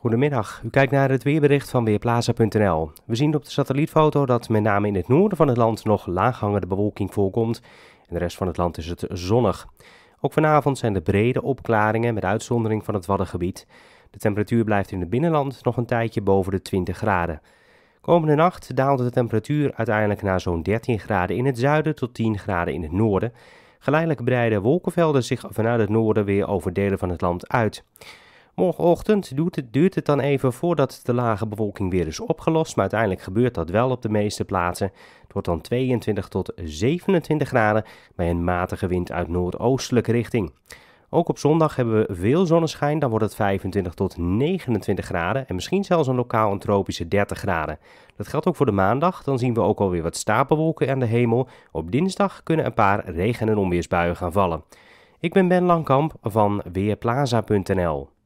Goedemiddag, u kijkt naar het weerbericht van Weerplaza.nl. We zien op de satellietfoto dat met name in het noorden van het land nog laaghangende bewolking voorkomt. In de rest van het land is het zonnig. Ook vanavond zijn er brede opklaringen met uitzondering van het Waddengebied. De temperatuur blijft in het binnenland nog een tijdje boven de 20 graden. Komende nacht daalt de temperatuur uiteindelijk naar zo'n 13 graden in het zuiden tot 10 graden in het noorden. Geleidelijk breiden wolkenvelden zich vanuit het noorden weer over delen van het land uit. Morgenochtend duurt het, het dan even voordat de lage bewolking weer is opgelost, maar uiteindelijk gebeurt dat wel op de meeste plaatsen. Het wordt dan 22 tot 27 graden bij een matige wind uit noordoostelijke richting. Ook op zondag hebben we veel zonneschijn, dan wordt het 25 tot 29 graden en misschien zelfs een lokaal een tropische 30 graden. Dat geldt ook voor de maandag, dan zien we ook alweer wat stapelwolken aan de hemel. Op dinsdag kunnen een paar regen- en onweersbuien gaan vallen. Ik ben Ben Langkamp van Weerplaza.nl.